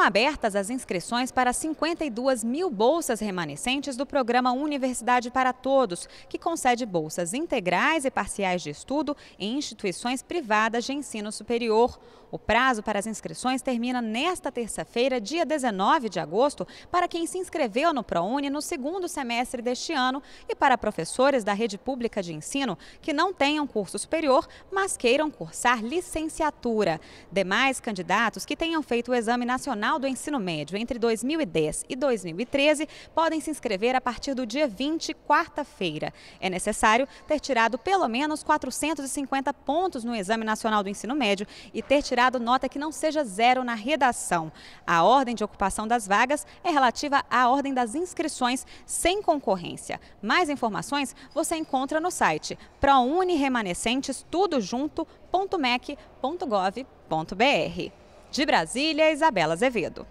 abertas as inscrições para 52 mil bolsas remanescentes do programa Universidade para Todos, que concede bolsas integrais e parciais de estudo em instituições privadas de ensino superior. O prazo para as inscrições termina nesta terça-feira, dia 19 de agosto, para quem se inscreveu no ProUni no segundo semestre deste ano e para professores da rede pública de ensino que não tenham curso superior, mas queiram cursar licenciatura. Demais candidatos que tenham feito o exame nacional do Ensino Médio entre 2010 e 2013 podem se inscrever a partir do dia 20, quarta-feira. É necessário ter tirado pelo menos 450 pontos no Exame Nacional do Ensino Médio e ter tirado nota que não seja zero na redação. A ordem de ocupação das vagas é relativa à ordem das inscrições sem concorrência. Mais informações você encontra no site ProUni Remanescentes, tudo junto, de Brasília, Isabela Azevedo.